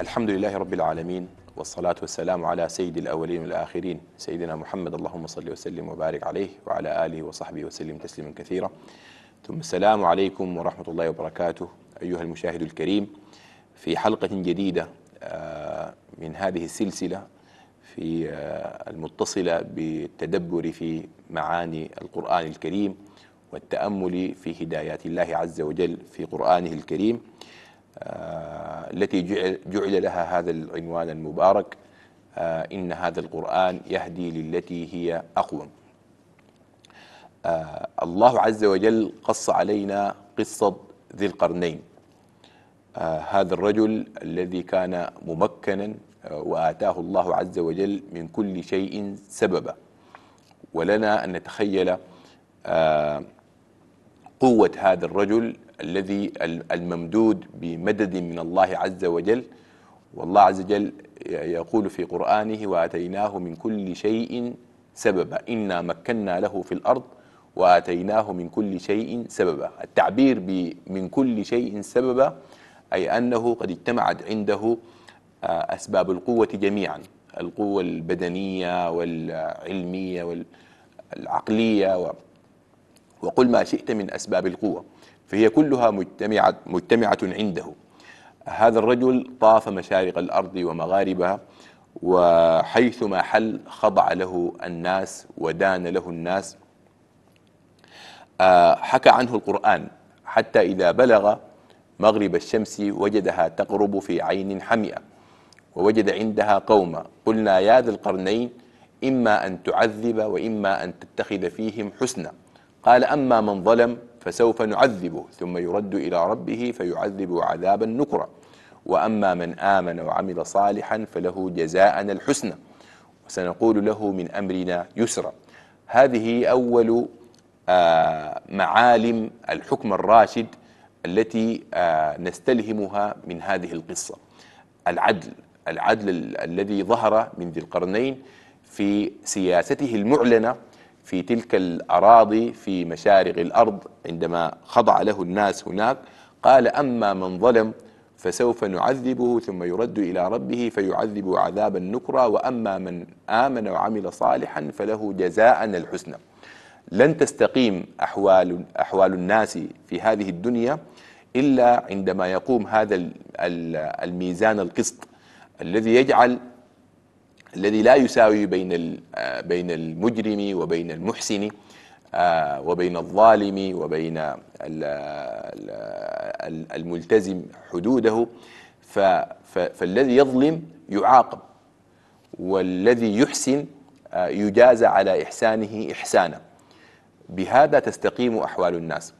الحمد لله رب العالمين والصلاة والسلام على سيد الأولين والآخرين سيدنا محمد اللهم صل وسلم وبارك عليه وعلى آله وصحبه وسلم تسليما كثيرا ثم السلام عليكم ورحمة الله وبركاته أيها المشاهد الكريم في حلقة جديدة آه، من هذه السلسلة في آه، المتصلة بالتدبر في معاني القرآن الكريم والتأمل في هدايات الله عز وجل في قرآنه الكريم آه، التي جعل لها هذا العنوان المبارك آه، إن هذا القرآن يهدي للتي هي أقوم آه، الله عز وجل قص علينا قصة ذي القرنين هذا الرجل الذي كان ممكنا وآتاه الله عز وجل من كل شيء سببا ولنا أن نتخيل قوة هذا الرجل الذي الممدود بمدد من الله عز وجل والله عز وجل يقول في قرآنه وآتيناه من كل شيء سببا إنا مكنا له في الأرض وآتيناه من كل شيء سببا التعبير من كل شيء سببا أي أنه قد اجتمعت عنده آه، أسباب القوة جميعا القوة البدنية والعلمية والعقلية وقل ما شئت من أسباب القوة فهي كلها مجتمعة, مجتمعة عنده هذا الرجل طاف مشارق الأرض ومغاربها وحيثما حل خضع له الناس ودان له الناس آه، حكى عنه القرآن حتى إذا بلغ مغرب الشمس وجدها تقرب في عين حمئة ووجد عندها قوما قلنا يا ذا القرنين إما أن تعذب وإما أن تتخذ فيهم حسنا قال أما من ظلم فسوف نعذبه ثم يرد إلى ربه فيعذب عذابا نكرا وأما من آمن وعمل صالحا فله جزاءنا الحسنى وسنقول له من أمرنا يسرا هذه أول آه، معالم الحكم الراشد التي آه، نستلهمها من هذه القصة العدل العدل الذي ظهر من ذي القرنين في سياسته المعلنه في تلك الأراضي في مشارق الأرض عندما خضع له الناس هناك قال أما من ظلم فسوف نعذبه ثم يرد إلى ربه فيعذب عذابا نكرا وأما من آمن وعمل صالحا فله جزاء الحسنى لن تستقيم أحوال, أحوال الناس في هذه الدنيا إلا عندما يقوم هذا الميزان القسط الذي يجعل الذي لا يساوي بين آه، بين المجرم وبين المحسن آه، وبين الظالم وبين الملتزم حدوده فالذي يظلم يعاقب والذي يحسن آه، يجازى على إحسانه إحسانا بهذا تستقيم أحوال الناس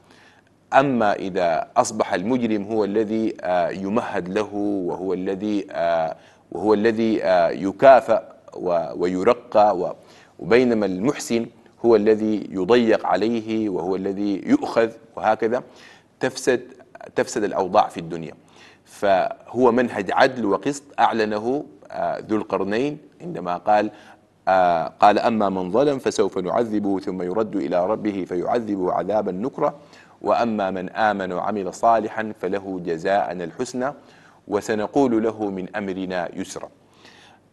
أما إذا أصبح المجرم هو الذي يمهد له وهو الذي وهو الذي آه، يكافأ ويرقى وبينما المحسن هو الذي يضيق عليه وهو الذي يؤخذ وهكذا تفسد تفسد الأوضاع في الدنيا فهو منهج عدل وقسط أعلنه آه، ذو القرنين عندما قال آه، قال أما من ظلم فسوف نعذبه ثم يرد إلى ربه فيعذبه عذابا نكرا وأما من آمن وعمل صالحا فله جزاءنا الحسنى وسنقول له من أمرنا يسرا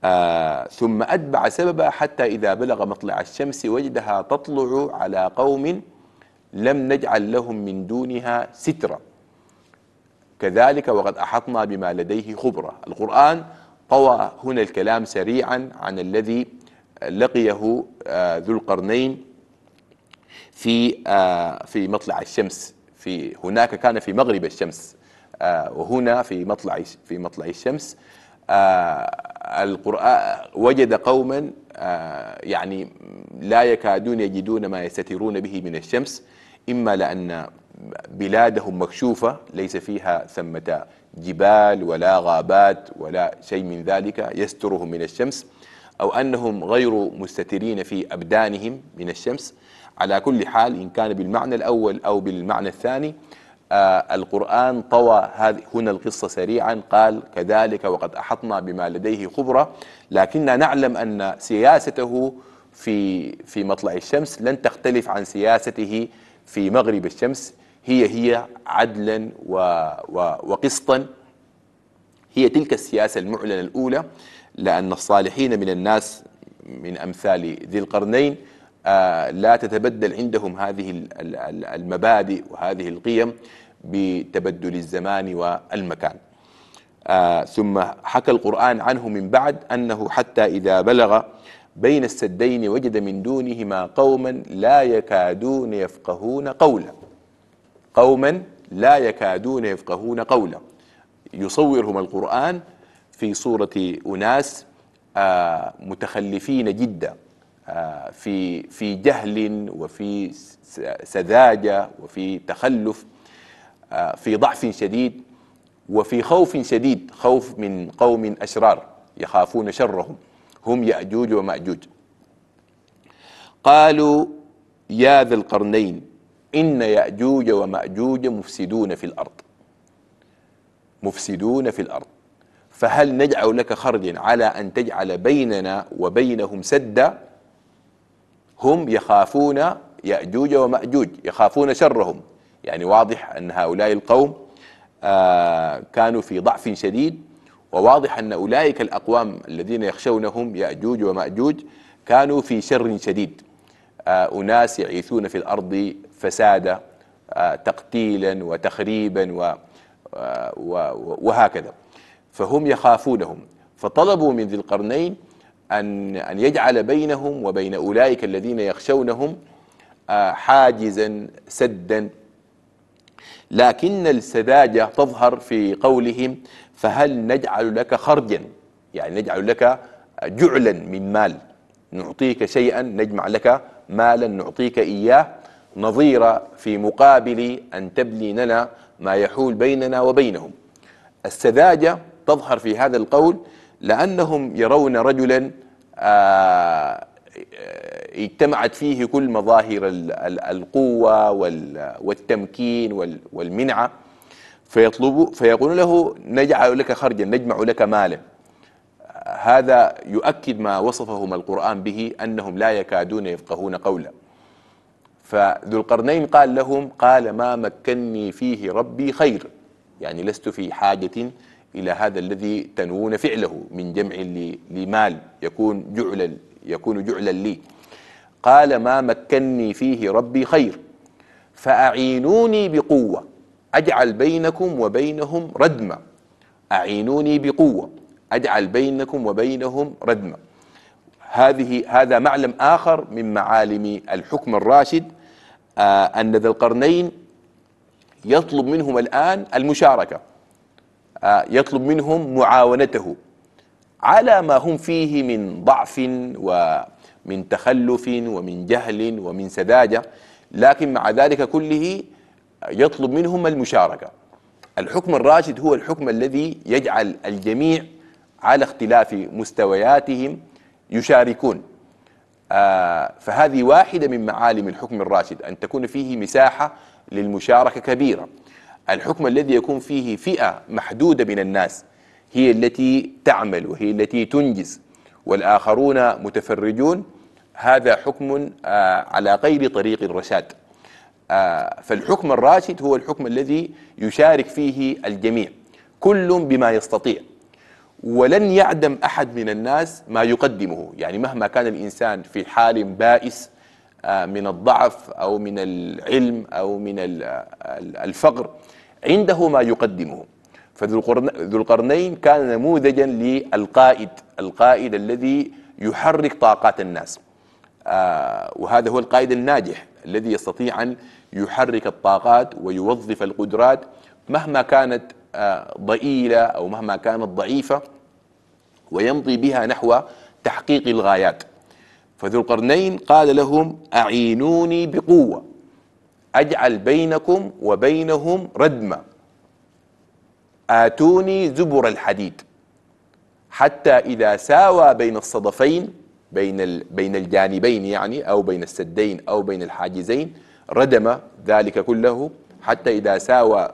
آه ثم أتبع سببا حتى إذا بلغ مطلع الشمس وجدها تطلع على قوم لم نجعل لهم من دونها سترا كذلك وقد أحطنا بما لديه خبرة القرآن طوى هنا الكلام سريعا عن الذي لقيه آه ذو القرنين في آه في مطلع الشمس في هناك كان في مغرب الشمس وهنا آه، في مطلع في مطلع الشمس آه، القرآن وجد قوما آه، يعني لا يكادون يجدون ما يستترون به من الشمس إما لأن بلادهم مكشوفة ليس فيها ثمة جبال ولا غابات ولا شيء من ذلك يسترهم من الشمس أو أنهم غير مستترين في أبدانهم من الشمس على كل حال إن كان بالمعنى الأول أو بالمعنى الثاني آه، القرآن طوى هنا القصة سريعا قال كذلك وقد أحطنا بما لديه خبرة لكننا نعلم أن سياسته في في مطلع الشمس لن تختلف عن سياسته في مغرب الشمس هي هي عدلا و و وقسطا هي تلك السياسة المعلنة الأولى لأن الصالحين من الناس من أمثال ذي القرنين آه، لا تتبدل عندهم هذه المبادئ وهذه القيم بتبدل الزمان والمكان آه، ثم حكى القرآن عنه من بعد أنه حتى إذا بلغ بين السدين وجد من دونهما قوما لا يكادون يفقهون قولا قوما لا يكادون يفقهون قولا يصورهم القرآن في صورة أناس آه، متخلفين جدا آه، في في جهل وفي سذاجه وفي تخلف آه، في ضعف شديد وفي خوف شديد خوف من قوم اشرار يخافون شرهم هم ياجوج وماجوج قالوا يا ذا القرنين ان ياجوج وماجوج مفسدون في الارض مفسدون في الارض فهل نجعل لك خرجا على ان تجعل بيننا وبينهم سدا هم يخافون يأجوج ومأجوج يخافون شرهم يعني واضح أن هؤلاء القوم آه، كانوا في ضعف شديد وواضح أن أولئك الأقوام الذين يخشونهم يأجوج ومأجوج كانوا في شر شديد آه، أناس يعيثون في الأرض فسادا آه، تقتيلا وتخريبا و وهكذا فهم يخافونهم فطلبوا من ذي القرنين أن, أن يجعل بينهم وبين أولئك الذين يخشونهم آه، حاجزا سدا لكن السذاجة تظهر في قولهم فهل نجعل لك خرجا يعني نجعل لك جعلا من مال نعطيك شيئا نجمع لك مالا نعطيك إياه نظيرة في مقابل أن تبني لنا ما يحول بيننا وبينهم السذاجة تظهر في هذا القول لأنهم يرون رجلا آه، آه، اجتمعت فيه كل مظاهر القوة والتمكين والمنعة فيطلبوا فيقولون له نجعل لك خرجا نجمع لك مالا هذا يؤكد ما وصفهم القرآن به أنهم لا يكادون يفقهون قولا فذو القرنين قال لهم قال ما مكني فيه ربي خير يعني لست في حاجة إلى هذا الذي تنوون فعله من جمع لمال يكون جعلا يكون جعلا لي قال ما مكني فيه ربي خير فأعينوني بقوة أجعل بينكم وبينهم ردما أعينوني بقوة أجعل بينكم وبينهم ردما هذه هذا معلم آخر من معالم الحكم الراشد آه أن ذا القرنين يطلب منهم الآن المشاركة آه، يطلب منهم معاونته على ما هم فيه من ضعف ومن تخلف ومن جهل ومن سذاجة لكن مع ذلك كله يطلب منهم المشاركة الحكم الراشد هو الحكم الذي يجعل الجميع على اختلاف مستوياتهم يشاركون آه، فهذه واحدة من معالم الحكم الراشد أن تكون فيه مساحة للمشاركة كبيرة الحكم الذي يكون فيه فئة محدودة من الناس هي التي تعمل وهي التي تنجز والآخرون متفرجون هذا حكم آه، على غير طريق الرشاد آه، فالحكم الراشد هو الحكم الذي يشارك فيه الجميع كل بما يستطيع ولن يعدم أحد من الناس ما يقدمه يعني مهما كان الإنسان في حال بائس آه، من الضعف أو من العلم أو من الفقر عنده ما يقدمه فذو القرنين كان نموذجا للقائد القائد الذي يحرك طاقات الناس آه، وهذا هو القائد الناجح الذي يستطيع أن يحرك الطاقات ويوظف القدرات مهما كانت آه، ضئيلة أو مهما كانت ضعيفة ويمضي بها نحو تحقيق الغايات فذو القرنين قال لهم أعينوني بقوة أجعل بينكم وبينهم ردما آتوني زبر الحديد حتى إذا ساوى بين الصدفين بين, بين الجانبين يعني أو بين السدين أو بين الحاجزين ردم ذلك كله حتى إذا ساوى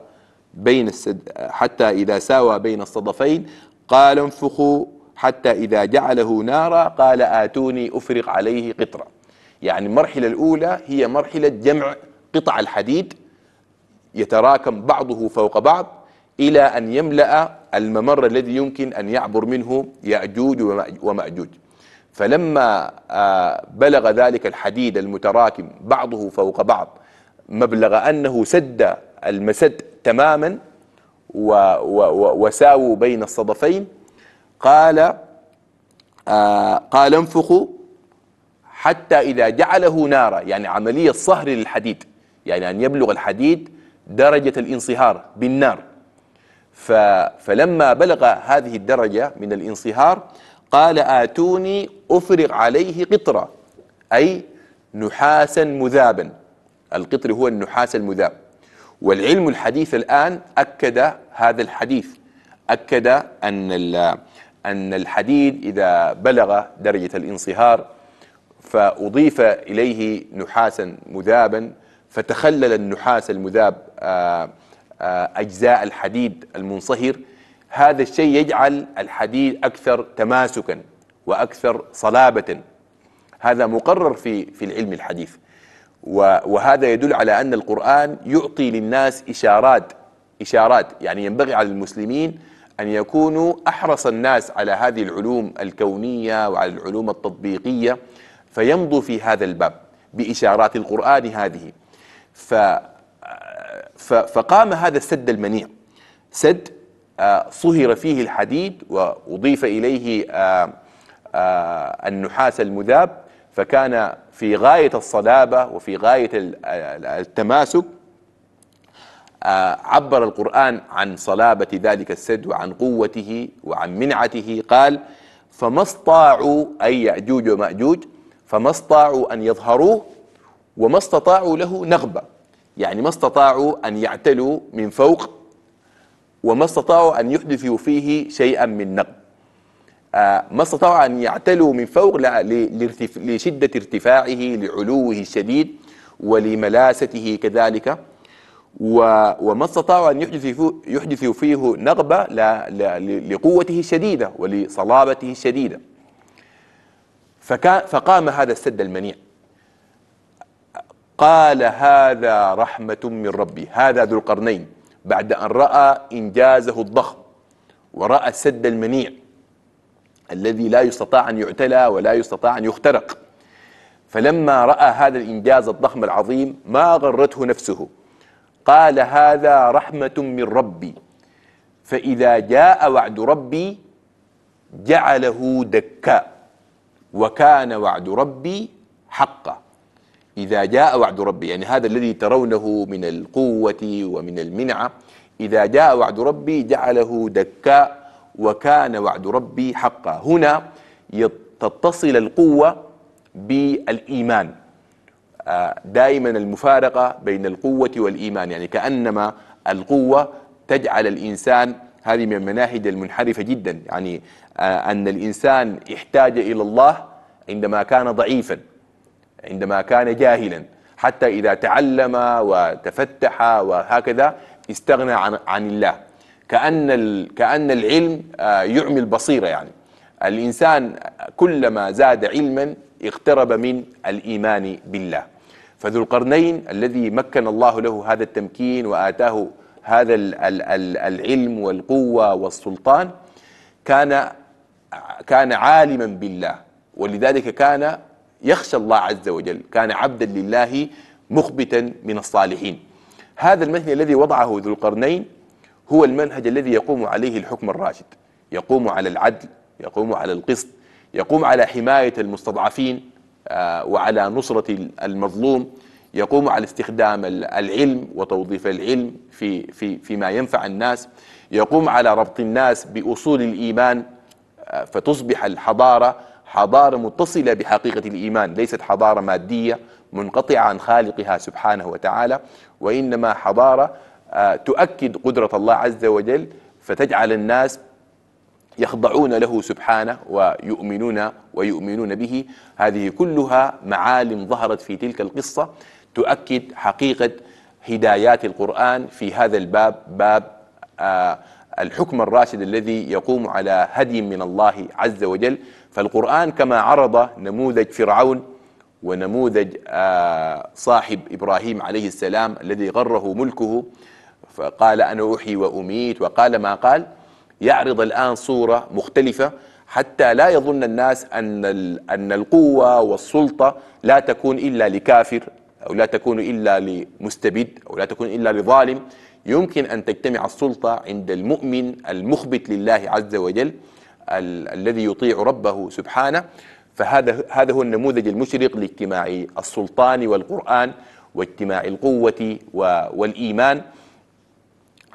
بين السد حتى إذا ساوى بين الصدفين قال انفخوا حتى إذا جعله نارا قال آتوني أفرق عليه قطرة يعني المرحلة الأولى هي مرحلة جمع قطع الحديد يتراكم بعضه فوق بعض إلى أن يملأ الممر الذي يمكن أن يعبر منه يأجوج ومأجوج فلما آه، بلغ ذلك الحديد المتراكم بعضه فوق بعض مبلغ أنه سد المسد تماما وساووا بين الصدفين قال آه، قال انفخوا حتى إذا جعله نارا يعني عملية صهر للحديد يعني أن يبلغ الحديد درجة الانصهار بالنار فلما بلغ هذه الدرجة من الانصهار قال آتوني أفرغ عليه قطرة أي نحاسا مذابا القطر هو النحاس المذاب والعلم الحديث الآن أكد هذا الحديث أكد أن أن الحديد إذا بلغ درجة الانصهار فأضيف إليه نحاسا مذابا فتخلل النحاس المذاب آه، آه، أجزاء الحديد المنصهر هذا الشيء يجعل الحديد أكثر تماسكا وأكثر صلابة هذا مقرر في في العلم الحديث وهذا يدل على أن القرآن يعطي للناس إشارات إشارات يعني ينبغي على المسلمين أن يكونوا أحرص الناس على هذه العلوم الكونية وعلى العلوم التطبيقية فيمضوا في هذا الباب بإشارات القرآن هذه آه، ف فقام هذا السد المنيع سد آه، صهر فيه الحديد وأضيف إليه آه، النحاس المذاب فكان في غاية الصلابة وفي غاية التماسك عبر القرآن عن صلابة ذلك السد وعن قوته وعن منعته قال فما استطاعوا أي يأجوج ومأجوج فما استطاعوا أن يظهروه وما استطاعوا له نغبة يعني ما استطاعوا أن يعتلوا من فوق وما استطاعوا أن يحدثوا فيه شيئا من نغب آه، ما استطاعوا أن يعتلوا من فوق لشدة ارتفاعه لعلوه الشديد ولملاسته كذلك وما استطاعوا أن يحدثوا فيه نغبة لقوته الشديدة ولصلابته الشديدة فقام هذا السد المنيع قال هذا رحمة من ربي هذا ذو القرنين بعد أن رأى إنجازه الضخم ورأى السد المنيع الذي لا يستطاع أن يعتلى ولا يستطاع أن يخترق فلما رأى هذا الإنجاز الضخم العظيم ما غرته نفسه قال هذا رحمة من ربي فإذا جاء وعد ربي جعله دكاء وكان وعد ربي حقا إذا جاء وعد ربي يعني هذا الذي ترونه من القوة ومن المنعة إذا جاء وعد ربي جعله دكاء وكان وعد ربي حقا هنا تتصل القوة بالإيمان آه، دائما المفارقة بين القوة والإيمان يعني كأنما القوة تجعل الإنسان هذه من المناهج المنحرفة جدا يعني آه، أن الإنسان احتاج إلى الله عندما كان ضعيفا عندما كان جاهلا حتى إذا تعلم وتفتح وهكذا استغنى عن, عن الله كأن, كأن العلم آه، يعمي البصيرة يعني الإنسان كلما زاد علما اقترب من الإيمان بالله فذو القرنين الذي مكن الله له هذا التمكين وآتاه هذا العلم والقوة والسلطان كان كان عالما بالله ولذلك كان يخشى الله عز وجل كان عبدا لله مخبتا من الصالحين هذا المنهج الذي وضعه ذو القرنين هو المنهج الذي يقوم عليه الحكم الراشد يقوم على العدل يقوم على القسط يقوم على حماية المستضعفين آه، وعلى نصرة المظلوم يقوم على استخدام العلم وتوظيف العلم في في فيما ينفع الناس يقوم على ربط الناس بأصول الإيمان آه، فتصبح الحضارة حضارة متصلة بحقيقة الإيمان ليست حضارة مادية منقطعة عن خالقها سبحانه وتعالى وإنما حضارة آه، تؤكد قدرة الله عز وجل فتجعل الناس يخضعون له سبحانه ويؤمنون ويؤمنون به هذه كلها معالم ظهرت في تلك القصة تؤكد حقيقة هدايات القرآن في هذا الباب باب آه، الحكم الراشد الذي يقوم على هدي من الله عز وجل فالقرآن كما عرض نموذج فرعون ونموذج آه، صاحب إبراهيم عليه السلام الذي غره ملكه فقال أنا أحي وأميت وقال ما قال يعرض الآن صورة مختلفة حتى لا يظن الناس أن, أن القوة والسلطة لا تكون إلا لكافر أو لا تكون إلا لمستبد أو لا تكون إلا لظالم يمكن أن تجتمع السلطة عند المؤمن المخبت لله عز وجل الذي يطيع ربه سبحانه فهذا هذا هو النموذج المشرق لاجتماع السلطان والقرآن واجتماع القوة والإيمان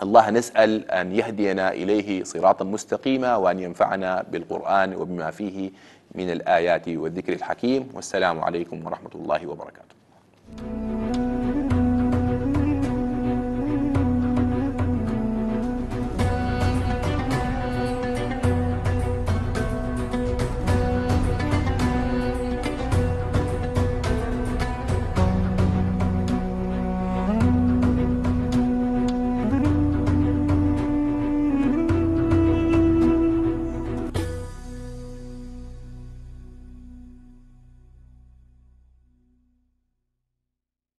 الله نسأل أن يهدينا إليه صراطا مستقيما وأن ينفعنا بالقرآن وبما فيه من الآيات والذكر الحكيم والسلام عليكم ورحمة الله وبركاته